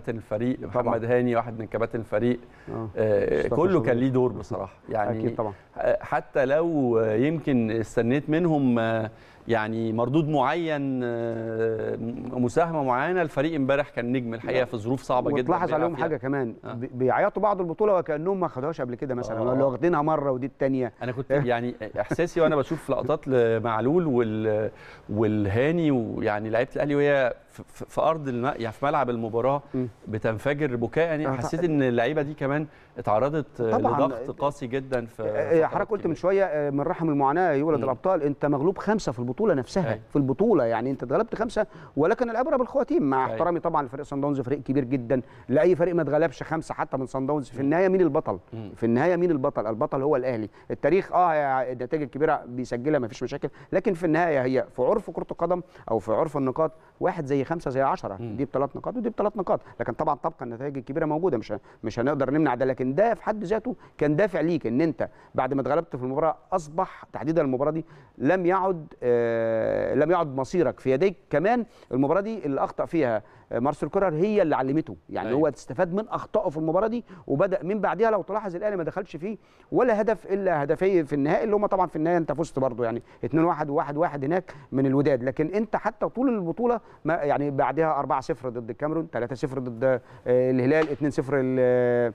كباتن الفريق طبعًا. محمد هاني واحد من كباتن الفريق آه. آه كله كان ليه دور بصراحه يعني أكيد طبعا. حتى لو يمكن استنيت منهم آه، يعني مردود معين آه، مساهمه معينه الفريق امبارح كان نجم الحقيقه في ظروف صعبه جدا وتلاحظ عليهم حاجه كمان آه. بيعيطوا بعض البطوله وكانهم ما خدوهاش قبل كده مثلا آه. ولا واخدينها مره ودي الثانيه انا كنت يعني احساسي وانا بشوف لقطات لمعلول وال والهاني ويعني لعيبه الاهلي وهي في ارض الم... يعني في ملعب المباراه بتنفجر بكاء يعني حسيت ان اللعيبه دي كمان اتعرضت لضغط قاسي جدا في آه، آه، حضرتك قلت من شويه آه، من رحم المعاناه يولد الابطال انت مغلوب خمسه في البطوله نفسها أي. في البطوله يعني انت اتغلبت خمسه ولكن العبره بالخواتيم مع احترامي طبعا لفريق صن داونز فريق كبير جدا لاي فريق ما اتغلبش خمسه حتى من صن داونز في النهايه مين البطل في النهايه مين البطل البطل هو الاهلي التاريخ اه النتائج الكبيره بيسجلها ما فيش مشاكل لكن في النهايه هي في عرف كره القدم او في عرف النقاط واحد زي خمسه زي 10 دي بثلاث نقاط ودي بثلاث نقاط لكن طبعا طبقا النتائج الكبيره موجوده مش مش هنقدر نمنع ده لكن لكن ده في حد ذاته كان دافع ليك ان انت بعد ما اتغلبت في المباراه اصبح تحديدا المباراه دي لم يعد آه لم يعد مصيرك في يديك كمان المباراه دي اللي اخطا فيها آه، مارسيل كولر هي اللي علمته يعني أيه. هو استفاد من اخطائه في المباراه دي وبدا من بعدها لو تلاحظ الاهلي ما دخلش فيه ولا هدف الا هدفي في النهائي اللي هم طبعا في النهايه انت فزت برضه يعني 2-1 و1-1 هناك من الوداد لكن انت حتى طول البطوله ما يعني بعدها 4-0 ضد الكاميرون 3-0 ضد آه، الهلال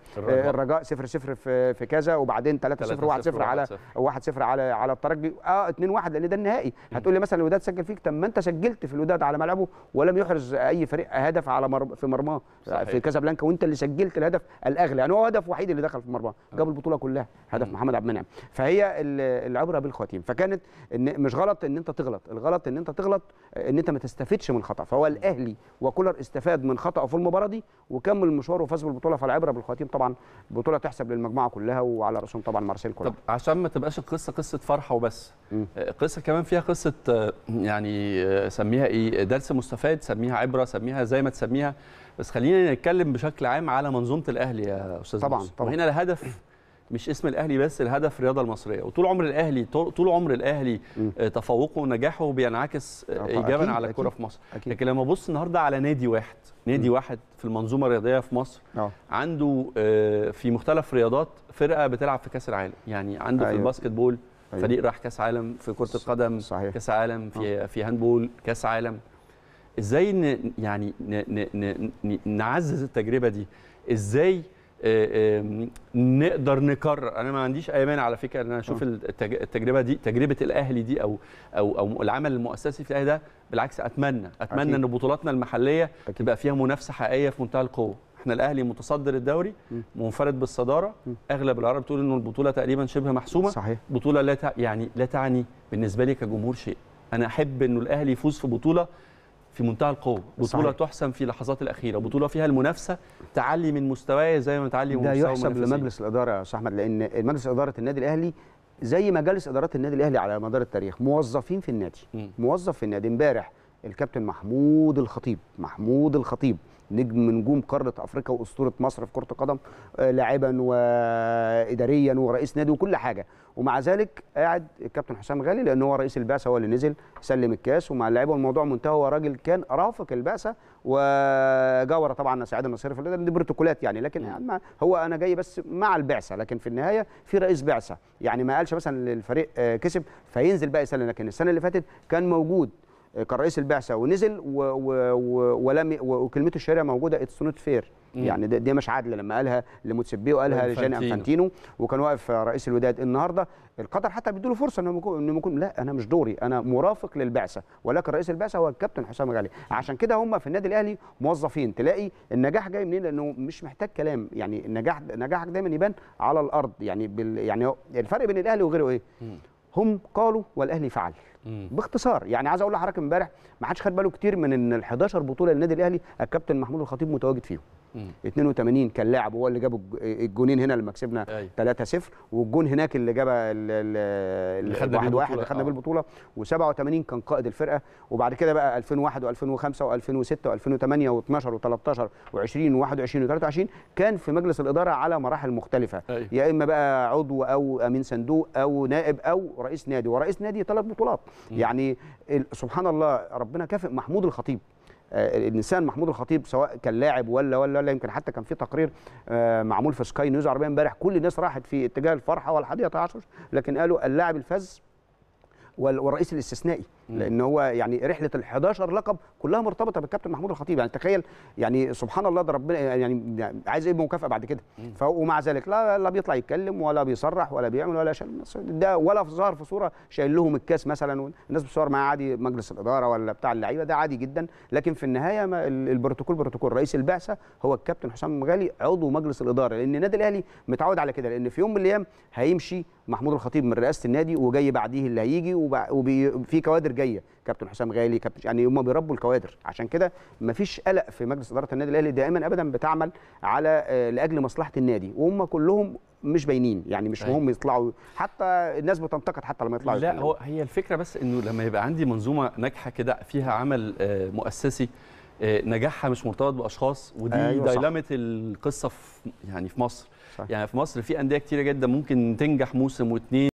2-0 الرجاء 0 0 في في كذا وبعدين 3 0 1 0 على 1 0 على على الترجي اه 2 1 لان ده النهائي هتقول لي مثلا الوداد سجل فيك طب ما انت سجلت في الوداد على ملعبه ولم يحرز اي فريق هدف على مر... في مرماه في كازابلانكا وانت اللي سجلت الهدف الاغلى يعني هو هدف وحيد اللي دخل في مرماه جاب البطوله كلها هدف محمد عبد المنعم فهي العبره بالخواتيم فكانت إن مش غلط ان انت تغلط الغلط ان انت تغلط ان انت ما تستفدش من خطا فهو الاهلي وكولر استفاد من خطاه في المباراه دي وكمل مشواره وفاز بالبطوله فالعبره بالخواتيم طبعا البطوله تحسب للمجموعه كلها وعلى راسهم طبعا مارسيل كولر طب عشان ما تبقاش القصه قصه فرحه وبس آه، قصه كمان فيها قصه آه، يعني آه، سميها ايه درس مستفاد سميها عبره سميها زي ما تسميها بس خلينا نتكلم بشكل عام على منظومه الاهلي يا استاذ طبعا طبعا وهنا الهدف مش اسم الاهلي بس الهدف الرياضه المصريه وطول عمر الاهلي طول عمر الاهلي آه، تفوقه ونجاحه بينعكس آه، أه، ايجابا على الكوره في مصر أكيد. لكن لما ابص النهارده على نادي واحد نادي م. واحد في المنظومه الرياضيه في مصر أوه. عنده في مختلف رياضات فرقه بتلعب في كاس العالم يعني عنده أيوه. في الباسكت بول أيوه. فريق راح كاس عالم في كره القدم صحيح. كاس عالم في أوه. في هاندبول كاس عالم ازاي ن... يعني ن... ن... ن... نعزز التجربه دي ازاي آه، نقدر نكرر انا ما عنديش اي مانع على فكره ان انا اشوف آه. التجربه دي تجربه الاهلي دي او او او العمل المؤسسي في الاهلي ده بالعكس اتمنى اتمنى أكيد. ان بطولاتنا المحليه أكيد. تبقى فيها منافسه حقيقيه في منتهى القوه احنا الاهلي متصدر الدوري منفرد بالصداره اغلب العرب بتقول انه البطوله تقريبا شبه محسومه صحيح. بطوله لا يعني لا تعني بالنسبه لي كجمهور شيء انا احب انه الاهلي يفوز في بطوله في منتهى القوه بطوله صحيح. تحسم في اللحظات الاخيره بطوله فيها المنافسه تعلي من مستواي زي ما تعلي من مستوى ده يحسب لمجلس الاداره يا احمد لان مجلس اداره النادي الاهلي زي مجالس ادارات النادي الاهلي على مدار التاريخ موظفين في النادي م. موظف في النادي امبارح الكابتن محمود الخطيب محمود الخطيب نجم من نجوم قاره افريقيا واسطوره مصر في كره القدم آه، لاعبا واداريا ورئيس نادي وكل حاجه ومع ذلك قاعد الكابتن حسام غالي لان هو رئيس البعثه هو اللي نزل سلم الكاس ومع اللعيبه والموضوع منتهى هو راجل كان رافق البعثه وجاور طبعا سعيد النصيري في دي بروتوكولات يعني لكن هو انا جاي بس مع البعثه لكن في النهايه في رئيس بعثه يعني ما قالش مثلا الفريق آه، كسب فينزل بقى يسلم لكن السنه اللي فاتت كان موجود كان رئيس البعثه ونزل و و ولم وكلمته الشهيره موجوده اتس نوت فير يعني دي, مش عادله لما قالها لموتسيبي وقالها لجان انفانتينو وكان واقف رئيس الوداد النهارده القطر حتى بيدوا له فرصه انه انه يكون لا انا مش دوري انا مرافق للبعثه ولكن رئيس البعثه هو الكابتن حسام غالي عشان كده هم في النادي الاهلي موظفين تلاقي النجاح جاي منين لانه مش محتاج كلام يعني النجاح نجاحك دايما يبان على الارض يعني بال يعني الفرق بين الاهلي وغيره ايه؟ هم قالوا والاهلي فعل باختصار يعني عايز اقول لحضرتك امبارح ما حدش خد باله كتير من ان ال 11 بطوله للنادي الاهلي الكابتن محمود الخطيب متواجد فيهم 82 كان لاعب هو اللي جاب الجونين هنا لما كسبنا 3-0 أيوه. والجون هناك اللي جاب اللي خدنا واحد واحد اللي خدنا بيه البطوله آه. و87 كان قائد الفرقه وبعد كده بقى 2001 و2005 و2006 و2008 و12 و13 و20 و21 و23 كان في مجلس الاداره على مراحل مختلفه أيوه. يا اما بقى عضو او امين صندوق او نائب او رئيس نادي ورئيس نادي ثلاث بطولات م. يعني سبحان الله ربنا كافئ محمود الخطيب آه، الانسان محمود الخطيب سواء كان لاعب ولا ولا ولا يمكن حتى كان في تقرير آه، معمول في سكاي نيوز عربيه امبارح كل الناس راحت في اتجاه الفرحه والحديقه عشر لكن قالوا اللاعب الفز والرئيس الاستثنائي لان هو يعني رحله ال 11 لقب كلها مرتبطه بالكابتن محمود الخطيب يعني تخيل يعني سبحان الله ده ربنا يعني عايز ايه مكافاه بعد كده ومع ذلك لا لا بيطلع يتكلم ولا بيصرح ولا بيعمل ولا شيء ده ولا في ظهر في صوره شايل لهم الكاس مثلا الناس بتصور معاه عادي مجلس الاداره ولا بتاع اللعيبه ده عادي جدا لكن في النهايه البروتوكول بروتوكول رئيس البعثه هو الكابتن حسام غالي عضو مجلس الاداره لان النادي الاهلي متعود على كده لان في يوم من الايام هيمشي محمود الخطيب من رئاسه النادي وجاي بعديه اللي هيجي وفي كوادر الجايه كابتن حسام غالي كابتن يعني هم بيربوا الكوادر عشان كده مفيش قلق في مجلس اداره النادي الاهلي دائما ابدا بتعمل على آه، لاجل مصلحه النادي وهم كلهم مش باينين يعني مش طيب. مهم يطلعوا حتى الناس بتنتقد حتى لما يطلعوا لا هو هي الفكره بس انه لما يبقى عندي منظومه ناجحه كده فيها عمل آه، مؤسسي آه، نجاحها مش مرتبط باشخاص ودي أيوة دايلامه القصه في يعني في مصر صح. يعني في مصر في انديه كتيره جدا ممكن تنجح موسم واثنين